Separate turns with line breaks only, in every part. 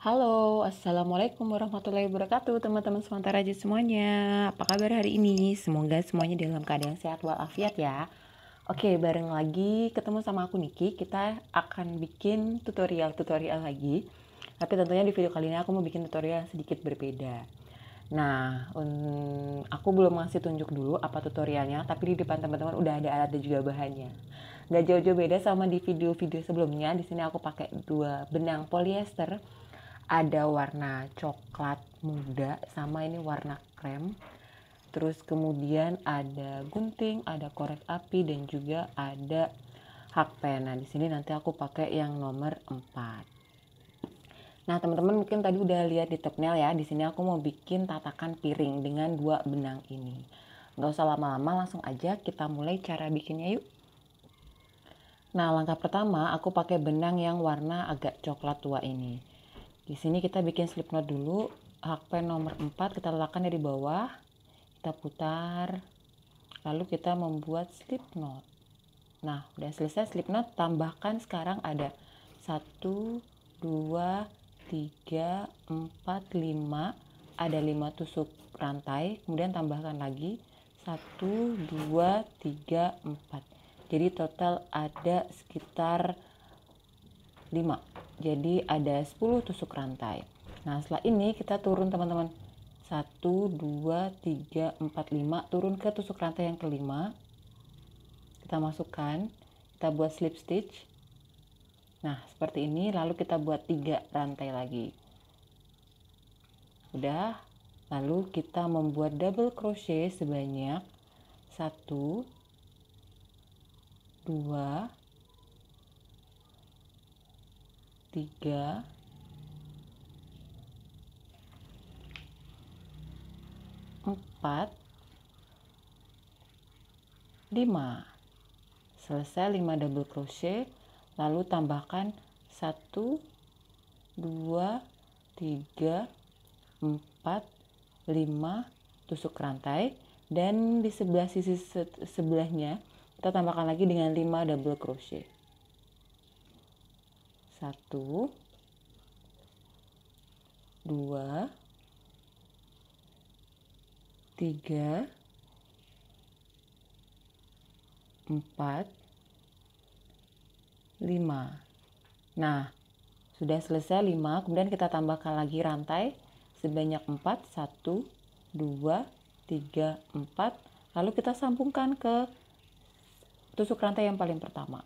Halo, Assalamualaikum warahmatullahi wabarakatuh Teman-teman semantar aja semuanya Apa kabar hari ini? Semoga semuanya dalam keadaan sehat walafiat ya Oke, bareng lagi ketemu sama aku Niki Kita akan bikin tutorial-tutorial lagi Tapi tentunya di video kali ini aku mau bikin tutorial yang sedikit berbeda Nah, um, aku belum ngasih tunjuk dulu apa tutorialnya Tapi di depan teman-teman udah ada alat dan juga bahannya Gak jauh-jauh beda sama di video-video sebelumnya. Di sini aku pakai dua benang polyester ada warna coklat muda sama ini warna krem terus kemudian ada gunting ada korek api dan juga ada hakpen nah di sini nanti aku pakai yang nomor 4 nah teman-teman mungkin tadi udah lihat di thumbnail ya di sini aku mau bikin tatakan piring dengan dua benang ini nggak usah lama-lama langsung aja kita mulai cara bikinnya yuk Nah, langkah pertama aku pakai benang yang warna agak coklat tua ini. Di sini kita bikin slip knot dulu. Hakpen nomor 4 kita letakkan dari bawah. Kita putar. Lalu kita membuat slip knot. Nah, udah selesai slip knot. Tambahkan sekarang ada 1, 2, 3, 4, 5. Ada 5 tusuk rantai. Kemudian tambahkan lagi. 1, 2, 3, 4. Jadi total ada sekitar 5 jadi ada 10 tusuk rantai nah setelah ini kita turun teman-teman 1 2 3 4 5 turun ke tusuk rantai yang kelima kita masukkan kita buat slip stitch nah seperti ini lalu kita buat 3 rantai lagi udah lalu kita membuat double crochet sebanyak 1 2 3 tiga empat lima selesai lima double crochet lalu tambahkan satu, dua, tiga, empat, lima tusuk rantai dan di sebelah sisi sebelahnya kita tambahkan lagi dengan lima double crochet satu, dua, tiga, empat, lima. Nah, sudah selesai lima. kemudian kita tambahkan lagi rantai sebanyak empat, satu, dua, tiga, empat. lalu kita sambungkan ke tusuk rantai yang paling pertama.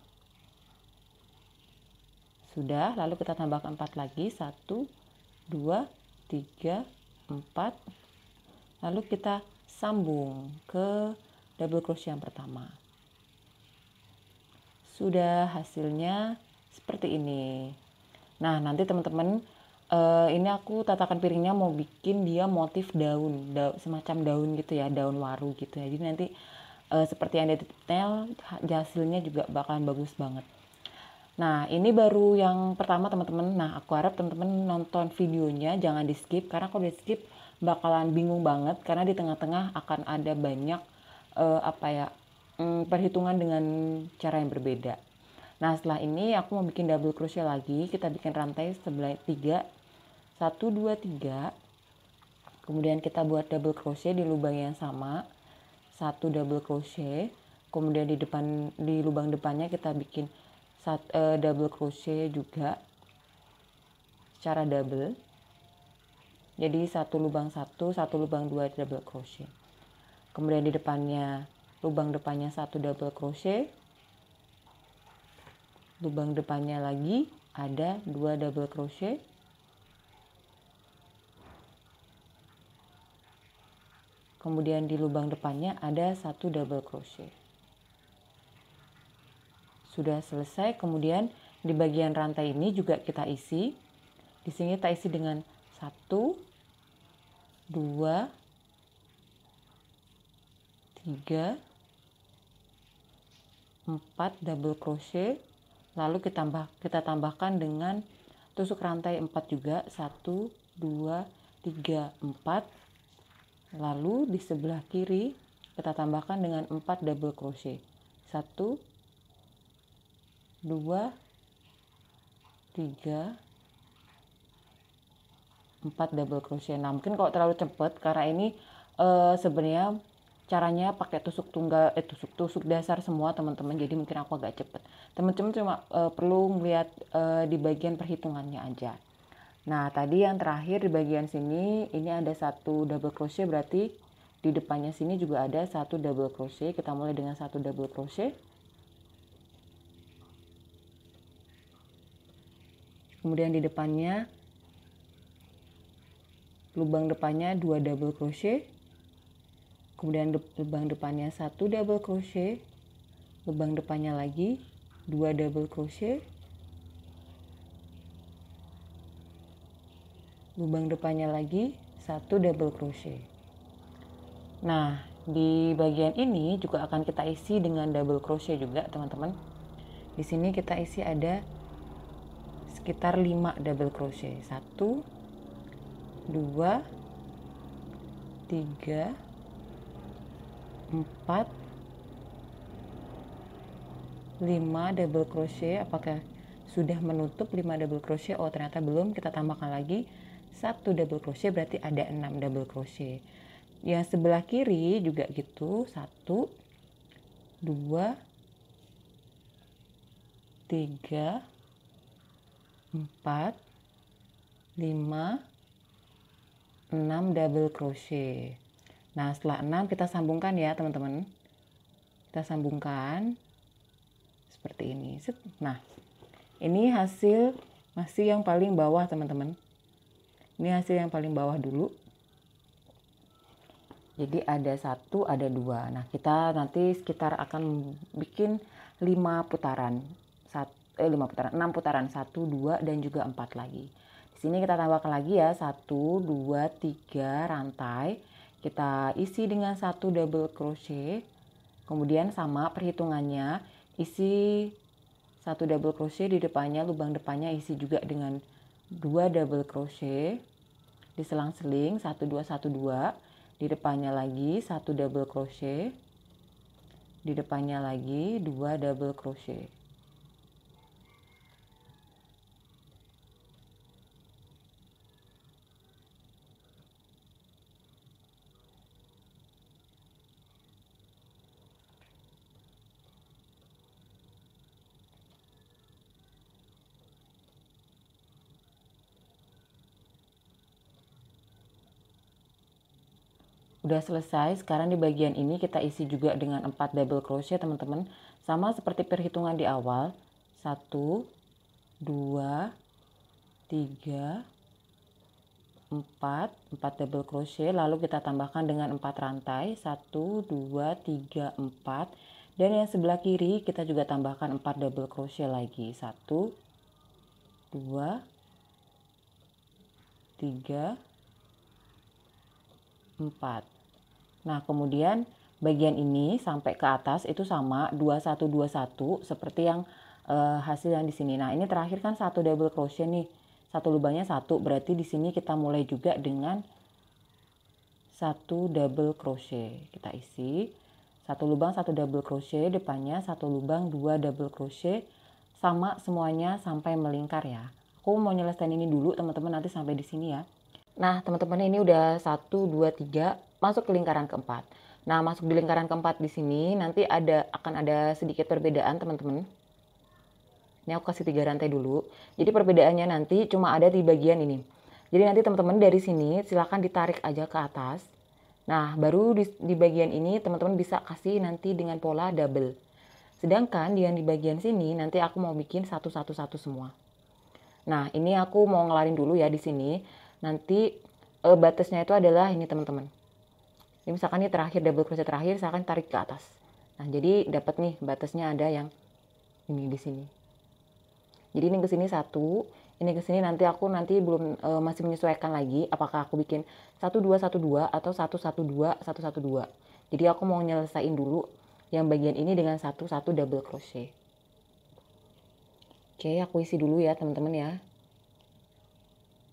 Sudah, lalu kita tambahkan 4 lagi. 1, 2, 3, 4. Lalu kita sambung ke double crochet yang pertama. Sudah hasilnya seperti ini. Nah, nanti teman-teman eh, ini aku tatakan piringnya mau bikin dia motif daun, daun semacam daun gitu ya, daun waru gitu ya. Jadi nanti eh, seperti yang ada di hasilnya juga bakalan bagus banget. Nah, ini baru yang pertama teman-teman. Nah, aku harap teman-teman nonton videonya, jangan di-skip karena kalau di-skip bakalan bingung banget karena di tengah-tengah akan ada banyak uh, apa ya? um, perhitungan dengan cara yang berbeda. Nah, setelah ini aku mau bikin double crochet lagi. Kita bikin rantai sebelah 3 1 2 3. Kemudian kita buat double crochet di lubang yang sama. satu double crochet. Kemudian di depan di lubang depannya kita bikin sat, uh, double crochet juga secara double jadi satu lubang satu satu lubang dua double crochet kemudian di depannya lubang depannya satu double crochet lubang depannya lagi ada dua double crochet kemudian di lubang depannya ada satu double crochet sudah selesai, kemudian di bagian rantai ini juga kita isi. Di sini kita isi dengan satu dua tiga empat double crochet. Lalu kita, tambah, kita tambahkan dengan tusuk rantai empat juga. satu dua tiga empat Lalu di sebelah kiri kita tambahkan dengan empat double crochet. satu 2 3 4 double crochet nah mungkin kalau terlalu cepat karena ini uh, sebenarnya caranya pakai tusuk tunggal eh tusuk tusuk dasar semua teman-teman jadi mungkin aku agak cepet teman-teman cuma uh, perlu melihat uh, di bagian perhitungannya aja nah tadi yang terakhir di bagian sini ini ada satu double crochet berarti di depannya sini juga ada satu double crochet kita mulai dengan satu double crochet kemudian di depannya lubang depannya 2 double crochet kemudian de lubang depannya 1 double crochet lubang depannya lagi 2 double crochet lubang depannya lagi 1 double crochet nah di bagian ini juga akan kita isi dengan double crochet juga teman-teman di sini kita isi ada sekitar 5 double crochet 1 2 3 4 5 double crochet apakah sudah menutup 5 double crochet oh ternyata belum kita tambahkan lagi 1 double crochet berarti ada 6 double crochet yang sebelah kiri juga gitu 1 2 3 4 5 6 double crochet nah setelah 6 kita sambungkan ya teman-teman kita sambungkan seperti ini nah ini hasil masih yang paling bawah teman-teman ini hasil yang paling bawah dulu jadi ada satu ada dua nah kita nanti sekitar akan bikin 5 putaran eh 5 putaran, 6 putaran. 1, 2 dan juga 4 lagi. Di sini kita tambahkan lagi ya 1 2 3 rantai. Kita isi dengan 1 double crochet. Kemudian sama perhitungannya, isi 1 double crochet di depannya, lubang depannya isi juga dengan 2 double crochet di selang seling 1 2 1 2 di depannya lagi 1 double crochet di depannya lagi 2 double crochet Udah selesai, sekarang di bagian ini kita isi juga dengan 4 double crochet teman-teman. Sama seperti perhitungan di awal. 1, 2, 3, 4, 4 double crochet, lalu kita tambahkan dengan 4 rantai, 1, 2, 3, 4, dan yang sebelah kiri kita juga tambahkan 4 double crochet lagi, 1, 2, 3, 4. Nah, kemudian bagian ini sampai ke atas itu sama 2121 seperti yang eh, hasil yang di sini. Nah, ini terakhir kan satu double crochet nih. Satu lubangnya satu, berarti di sini kita mulai juga dengan satu double crochet. Kita isi satu lubang satu double crochet, depannya satu lubang dua double crochet sama semuanya sampai melingkar ya. Aku mau nyelesain ini dulu teman-teman nanti sampai di sini ya. Nah, teman-teman ini udah 1, 2, 3, masuk ke lingkaran keempat. Nah, masuk di lingkaran keempat di sini, nanti ada akan ada sedikit perbedaan, teman-teman. Ini aku kasih tiga rantai dulu. Jadi perbedaannya nanti cuma ada di bagian ini. Jadi nanti teman-teman dari sini silahkan ditarik aja ke atas. Nah, baru di, di bagian ini teman-teman bisa kasih nanti dengan pola double. Sedangkan yang di bagian sini nanti aku mau bikin satu-satu-satu semua. Nah, ini aku mau ngelarin dulu ya di sini nanti uh, batasnya itu adalah ini teman-teman ini misalkan ini terakhir double crochet terakhir saya akan tarik ke atas nah jadi dapat nih batasnya ada yang ini di sini jadi ini ke sini satu ini ke sini nanti aku nanti belum e, masih menyesuaikan lagi apakah aku bikin satu satu dua dua atau satu satu satu dua satu dua. jadi aku mau nyelesain dulu yang bagian ini dengan satu satu double crochet oke aku isi dulu ya teman-teman ya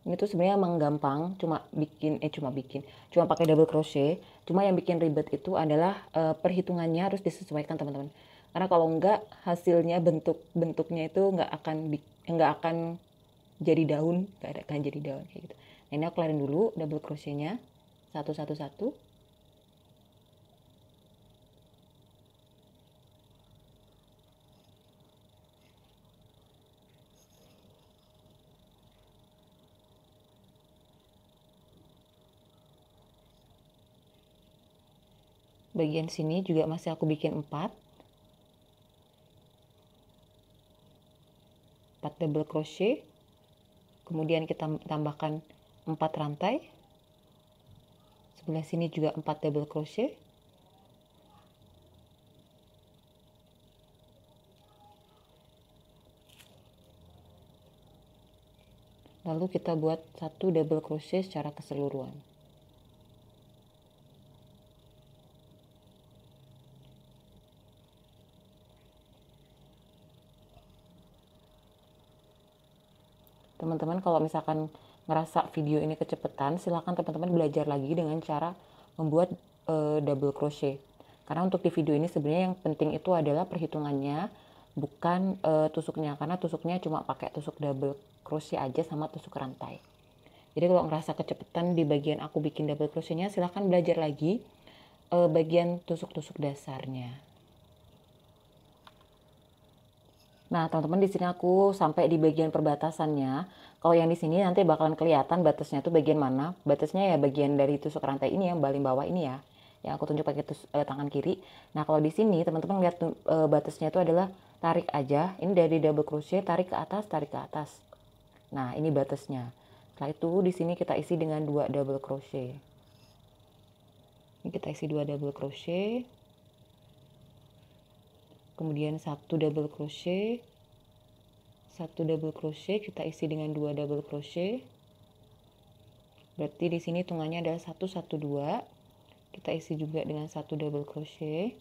ini tuh sebenarnya emang gampang cuma bikin eh cuma bikin cuma pakai double crochet cuma yang bikin ribet itu adalah e, perhitungannya harus disesuaikan teman-teman karena kalau enggak hasilnya bentuk bentuknya itu enggak akan enggak akan jadi daun enggak akan jadi daun kayak gitu nah, ini aku kelarin dulu double crochetnya satu satu satu bagian sini juga masih aku bikin 4 4 double crochet kemudian kita tambahkan 4 rantai sebelah sini juga 4 double crochet lalu kita buat satu double crochet secara keseluruhan teman-teman kalau misalkan ngerasa video ini kecepetan silahkan teman-teman belajar lagi dengan cara membuat uh, double crochet karena untuk di video ini sebenarnya yang penting itu adalah perhitungannya bukan uh, tusuknya karena tusuknya cuma pakai tusuk double crochet aja sama tusuk rantai jadi kalau ngerasa kecepetan di bagian aku bikin double crochetnya silahkan belajar lagi eh, bagian tusuk-tusuk dasarnya. Nah, teman-teman di sini aku sampai di bagian perbatasannya. Kalau yang di sini nanti bakalan kelihatan batasnya tuh bagian mana. Batasnya ya bagian dari tusuk rantai ini yang paling bawah ini ya. Yang aku tunjuk pakai tus, eh, tangan kiri. Nah, kalau di sini teman-teman lihat eh, batasnya itu adalah tarik aja. Ini dari double crochet, tarik ke atas, tarik ke atas. Nah, ini batasnya. Setelah itu di sini kita isi dengan dua double crochet. Ini kita isi dua double crochet kemudian satu double crochet satu double crochet kita isi dengan dua double crochet berarti di sini hitungannya adalah satu, satu, dua. kita isi juga dengan satu double crochet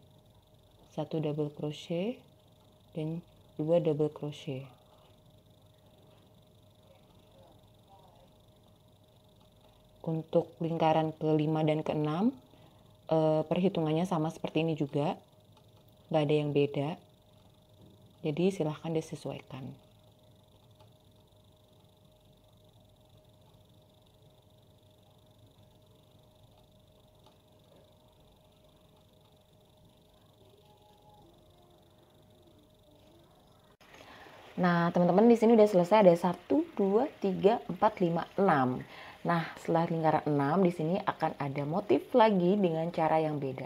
satu double crochet dan dua double crochet untuk lingkaran kelima dan keenam eh, perhitungannya sama seperti ini juga nggak ada yang beda. Jadi silahkan disesuaikan. Nah, teman-teman di sini udah selesai ada 1 2 3 4 5 6. Nah, setelah lingkaran 6 di sini akan ada motif lagi dengan cara yang beda.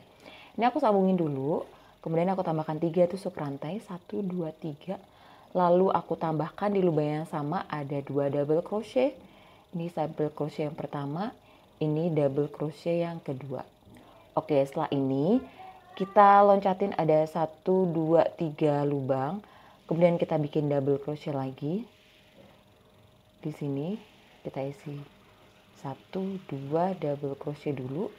Ini aku sambungin dulu Kemudian aku tambahkan 3 tusuk rantai, 1, 2, 3. Lalu aku tambahkan di lubang yang sama ada 2 double crochet. Ini double crochet yang pertama, ini double crochet yang kedua. Oke, setelah ini kita loncatin ada 1, 2, 3 lubang. Kemudian kita bikin double crochet lagi. Di sini kita isi 1, 2 double crochet dulu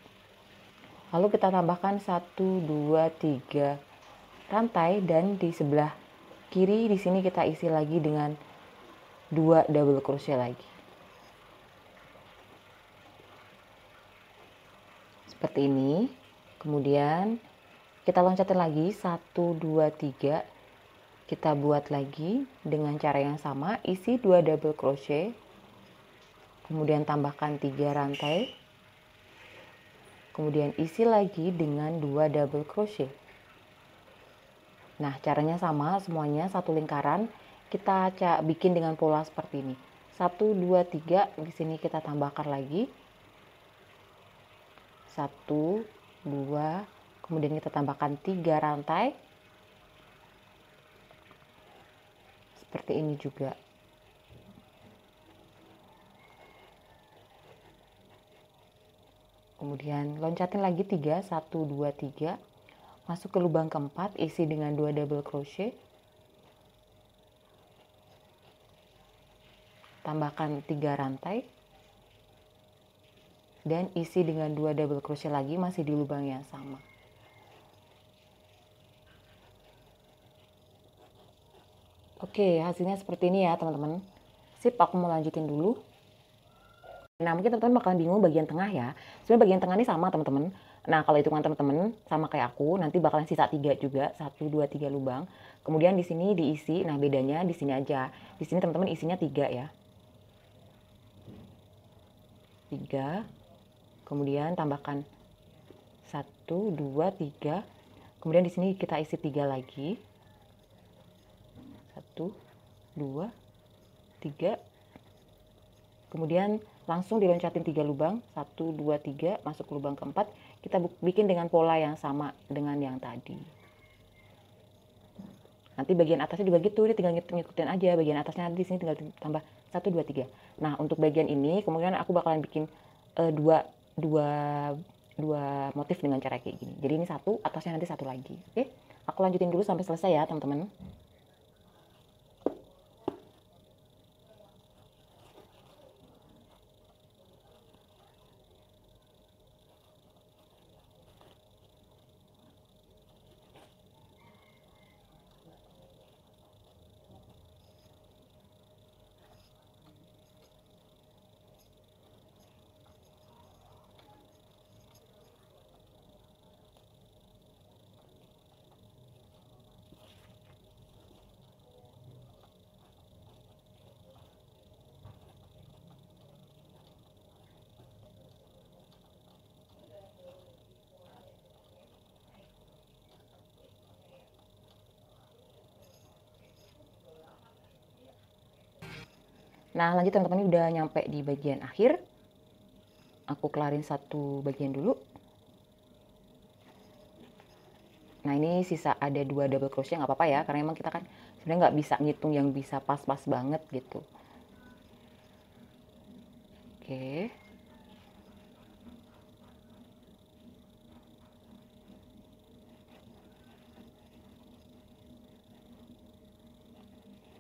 lalu kita tambahkan 1 2 3 rantai dan di sebelah kiri di sini kita isi lagi dengan 2 double crochet lagi seperti ini kemudian kita loncatin lagi 1 2 3 kita buat lagi dengan cara yang sama isi 2 double crochet kemudian tambahkan 3 rantai kemudian isi lagi dengan dua double crochet. Nah, caranya sama semuanya satu lingkaran. Kita bikin dengan pola seperti ini. 1 2 3 di sini kita tambahkan lagi. 1 2 kemudian kita tambahkan 3 rantai. Seperti ini juga. kemudian loncatin lagi 3 1 2 3 masuk ke lubang keempat isi dengan 2 double crochet tambahkan 3 rantai dan isi dengan 2 double crochet lagi masih di lubang yang sama. Oke, hasilnya seperti ini ya, teman-teman. Sip, aku mau lanjutin dulu. Nah, mungkin teman-teman bakalan bingung bagian tengah ya. Sebenarnya bagian tengah ini sama, teman-teman. Nah, kalau hitungan teman-teman sama kayak aku, nanti bakalan sisa tiga juga, satu dua tiga lubang. Kemudian di sini diisi. Nah, bedanya di sini aja. Di sini teman-teman isinya tiga ya. tiga Kemudian tambahkan satu dua tiga Kemudian di sini kita isi tiga lagi. satu dua tiga Kemudian langsung diloncatin tiga lubang satu dua tiga masuk ke lubang keempat kita bikin dengan pola yang sama dengan yang tadi nanti bagian atasnya juga gitu dia tinggal ngikutin aja bagian atasnya nanti sini tinggal tambah satu dua tiga nah untuk bagian ini kemungkinan aku bakalan bikin uh, dua dua dua motif dengan cara kayak gini jadi ini satu atasnya nanti satu lagi oke okay? aku lanjutin dulu sampai selesai ya teman-teman Nah lanjut teman-teman ini udah nyampe di bagian akhir. Aku kelarin satu bagian dulu. Nah ini sisa ada dua double crochet nggak apa-apa ya karena emang kita kan sebenarnya nggak bisa ngitung yang bisa pas-pas banget gitu. Oke.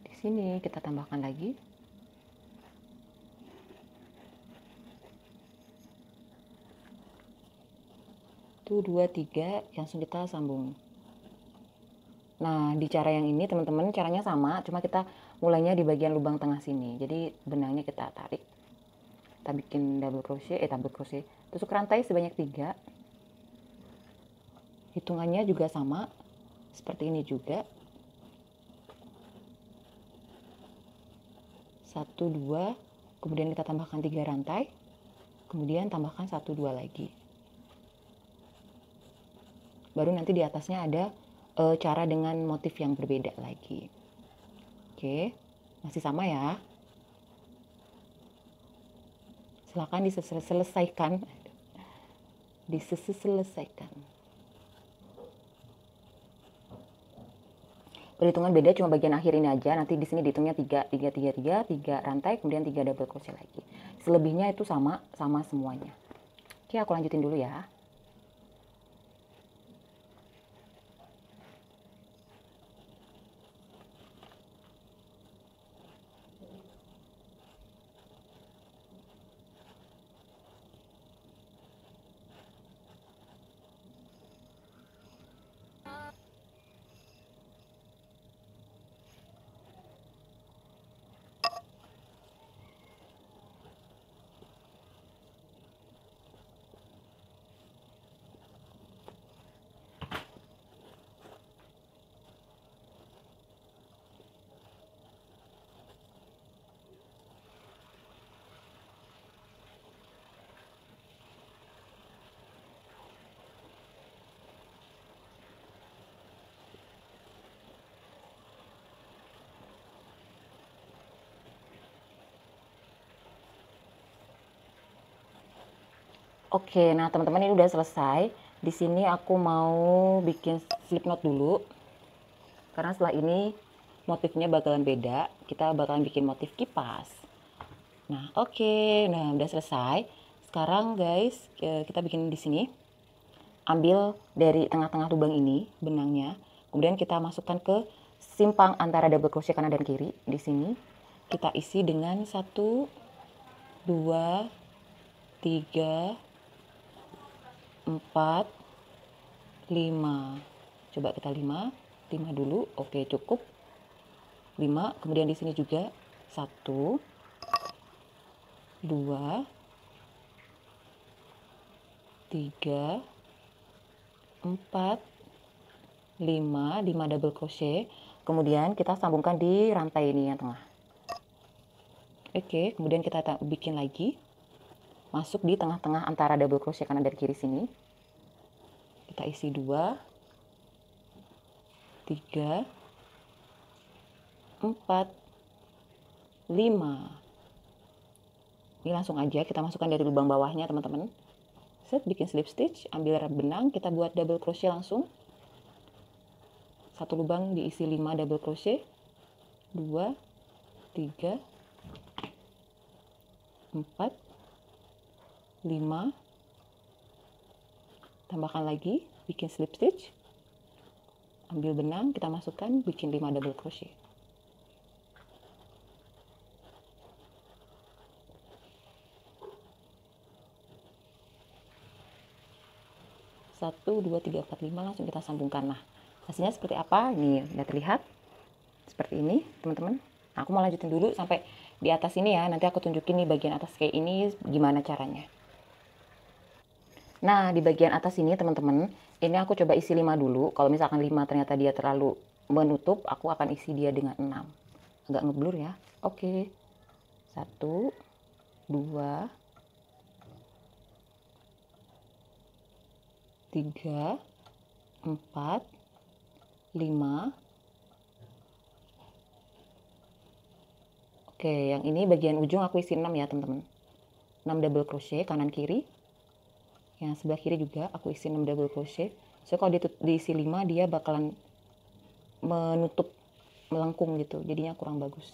Di sini kita tambahkan lagi. satu dua tiga langsung kita sambung nah di cara yang ini teman-teman caranya sama cuma kita mulainya di bagian lubang tengah sini jadi benangnya kita tarik kita bikin double crochet eh double crochet tusuk rantai sebanyak tiga hitungannya juga sama seperti ini juga satu dua kemudian kita tambahkan tiga rantai kemudian tambahkan satu dua lagi baru nanti di atasnya ada e, cara dengan motif yang berbeda lagi. Oke, masih sama ya. Silahkan diselesaikan. Diselesaikan. Perhitungan beda cuma bagian akhir ini aja. Nanti di sini dihitungnya 3, 3, 3, 3, 3 rantai, kemudian 3 double crochet lagi. Selebihnya itu sama, sama semuanya. Oke, aku lanjutin dulu ya. Oke, nah teman-teman ini udah selesai. Di sini aku mau bikin slip knot dulu. Karena setelah ini motifnya bakalan beda. Kita bakalan bikin motif kipas. Nah, oke. Okay. Nah, udah selesai. Sekarang guys, kita bikin di sini. Ambil dari tengah-tengah lubang ini benangnya. Kemudian kita masukkan ke simpang antara double crochet kanan dan kiri di sini. Kita isi dengan 1 2 3 4, 5. Coba kita 5, 5 dulu. Oke, cukup. 5, kemudian di sini juga 1, 2, 3, 4, 5, 5 double crochet. Kemudian kita sambungkan di rantai ini yang tengah. Oke, kemudian kita bikin lagi masuk di tengah-tengah antara double crochet kanan dari kiri sini kita isi dua tiga empat lima ini langsung aja kita masukkan dari lubang bawahnya teman-teman set bikin slip stitch ambil benang kita buat double crochet langsung satu lubang diisi lima double crochet dua tiga empat 5 tambahkan lagi bikin slip stitch ambil benang kita masukkan bikin 5 double crochet satu dua tiga empat lima langsung kita sambungkan nah hasilnya seperti apa ini udah terlihat seperti ini teman-teman nah, aku mau lanjutin dulu sampai di atas ini ya nanti aku tunjukin nih bagian atas kayak ini gimana caranya Nah, di bagian atas ini teman-teman, ini aku coba isi 5 dulu. Kalau misalkan 5 ternyata dia terlalu menutup, aku akan isi dia dengan 6. Agak ngeblur ya. Oke. 1, 2, 3, 4, 5. Oke, yang ini bagian ujung aku isi 6 ya teman-teman. 6 double crochet kanan kiri yang sebelah kiri juga aku isi 6 double crochet so kalau diisi 5 dia bakalan menutup melengkung gitu jadinya kurang bagus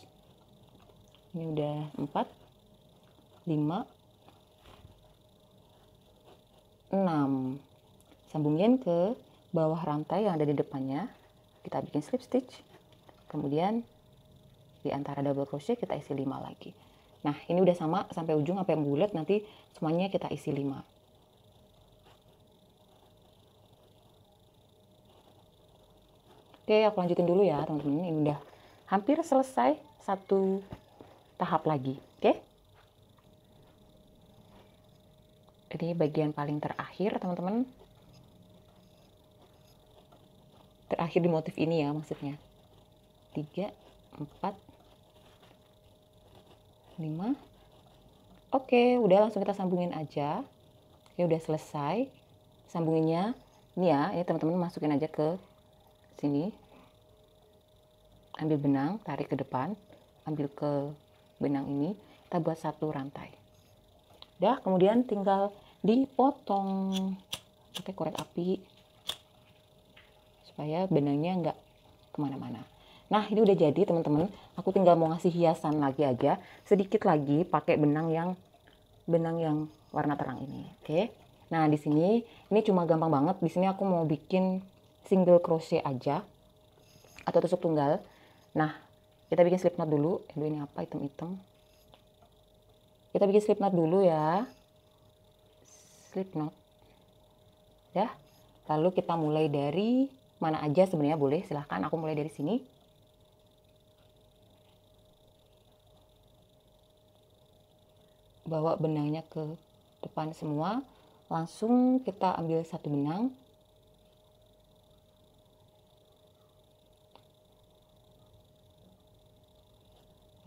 ini udah 4 5 6 sambungin ke bawah rantai yang ada di depannya kita bikin slip stitch kemudian di antara double crochet kita isi 5 lagi. Nah, ini udah sama sampai ujung sampai bulat nanti semuanya kita isi 5. Oke, aku lanjutin dulu ya, teman-teman. Ini udah hampir selesai satu tahap lagi, oke? Ini bagian paling terakhir, teman-teman. Terakhir di motif ini ya, maksudnya. Tiga, empat, lima. Oke, udah langsung kita sambungin aja. Ya udah selesai. Sambunginnya, ini ya, ini teman-teman masukin aja ke sini ambil benang tarik ke depan ambil ke benang ini kita buat satu rantai dah kemudian tinggal dipotong pakai korek api supaya benangnya nggak kemana-mana nah ini udah jadi teman-teman aku tinggal mau ngasih hiasan lagi aja sedikit lagi pakai benang yang benang yang warna terang ini oke okay? nah di sini ini cuma gampang banget di sini aku mau bikin single crochet aja atau tusuk tunggal Nah, kita bikin slip knot dulu. Aduh ini apa item-item. Kita bikin slip knot dulu ya. Slip knot. Ya. Lalu kita mulai dari mana aja sebenarnya boleh. Silahkan aku mulai dari sini. Bawa benangnya ke depan semua. Langsung kita ambil satu benang.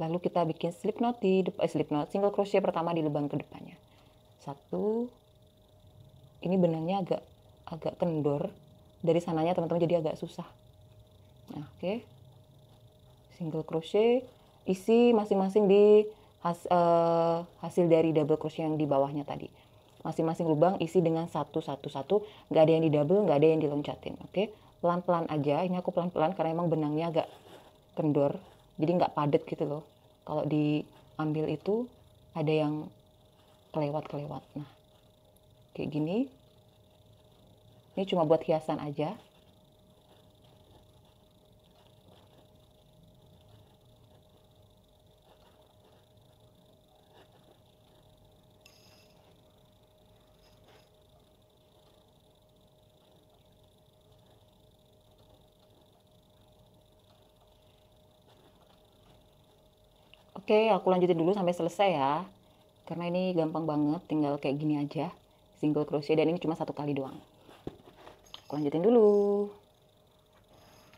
lalu kita bikin slip knot di depan eh, slip knot single crochet pertama di lubang kedepannya satu ini benangnya agak agak kendor dari sananya teman-teman jadi agak susah nah, oke okay. single crochet isi masing-masing di has, uh, hasil dari double crochet yang di bawahnya tadi masing-masing lubang isi dengan satu satu satu nggak ada yang di double nggak ada yang diloncatin oke okay? pelan-pelan aja ini aku pelan-pelan karena emang benangnya agak kendor jadi nggak padat gitu loh kalau diambil itu ada yang kelewat kelewat nah kayak gini ini cuma buat hiasan aja Oke, aku lanjutin dulu sampai selesai ya. Karena ini gampang banget, tinggal kayak gini aja. Single crochet dan ini cuma satu kali doang. Aku lanjutin dulu.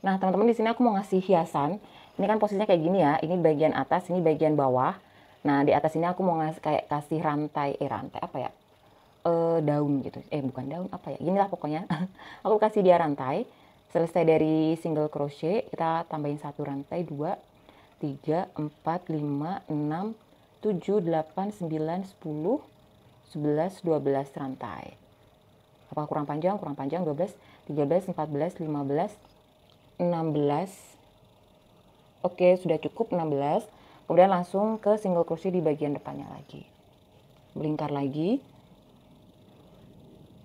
Nah, teman-teman di sini aku mau ngasih hiasan. Ini kan posisinya kayak gini ya. Ini bagian atas, ini bagian bawah. Nah, di atas ini aku mau ngasih kayak kasih rantai eh rantai apa ya? E, daun gitu. Eh, bukan daun apa ya? lah pokoknya. aku kasih dia rantai. Selesai dari single crochet, kita tambahin satu rantai, dua, 3, 4, 5, 6, 7, 8, 9, 10, 11, 12 rantai. Apa kurang panjang? Kurang panjang 12, 13, 14, 15, 16. Oke, sudah cukup 16. Kemudian langsung ke single crochet di bagian depannya lagi. Melingkar lagi.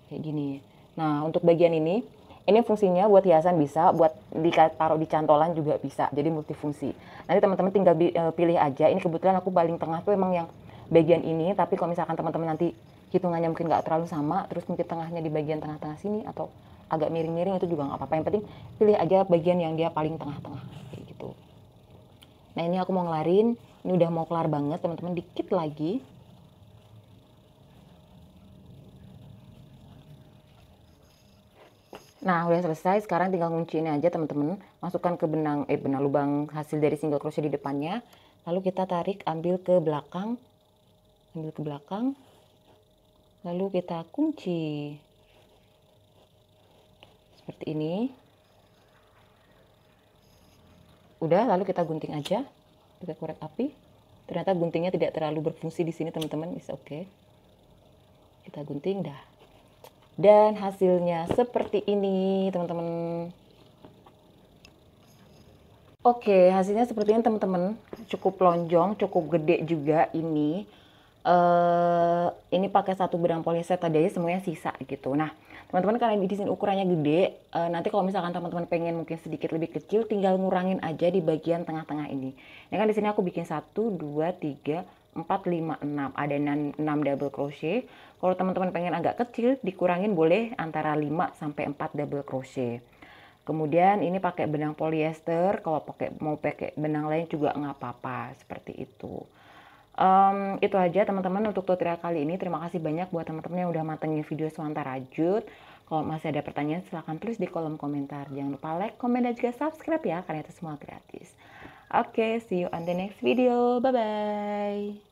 Kayak gini. Nah, untuk bagian ini ini fungsinya buat hiasan bisa, buat ditaruh di cantolan juga bisa. Jadi multifungsi. Nanti teman-teman tinggal eh, pilih aja. Ini kebetulan aku paling tengah tuh emang yang bagian ini. Tapi kalau misalkan teman-teman nanti hitungannya mungkin nggak terlalu sama, terus mungkin tengahnya di bagian tengah-tengah sini atau agak miring-miring itu juga nggak apa-apa. Yang penting pilih aja bagian yang dia paling tengah-tengah gitu. Nah ini aku mau ngelarin, ini udah mau kelar banget teman-teman dikit lagi. Nah, udah selesai. Sekarang tinggal kunciin aja, teman-teman. Masukkan ke benang eh benang lubang hasil dari single crochet di depannya. Lalu kita tarik, ambil ke belakang. Ambil ke belakang. Lalu kita kunci. Seperti ini. Udah, lalu kita gunting aja. Kita korek api. Ternyata guntingnya tidak terlalu berfungsi di sini, teman-teman. Bisa oke. Okay. Kita gunting dah dan hasilnya seperti ini teman-teman Oke hasilnya seperti ini teman-teman cukup lonjong cukup gede juga ini Uh, ini pakai satu benang polyester tadi aja semuanya sisa gitu. Nah, teman-teman karena di sini ukurannya gede, uh, nanti kalau misalkan teman-teman pengen mungkin sedikit lebih kecil, tinggal ngurangin aja di bagian tengah-tengah ini. ini kan di sini aku bikin satu, dua, tiga, 4, 5, 6 ada 6 double crochet kalau teman-teman pengen agak kecil dikurangin boleh antara 5 sampai 4 double crochet kemudian ini pakai benang polyester kalau pakai mau pakai benang lain juga nggak apa-apa seperti itu um, itu aja teman-teman untuk tutorial kali ini terima kasih banyak buat teman-teman yang udah matengin video Swanta Rajut kalau masih ada pertanyaan silahkan tulis di kolom komentar jangan lupa like, komen, dan juga subscribe ya karena itu semua gratis Okay, see you on the next video. Bye-bye.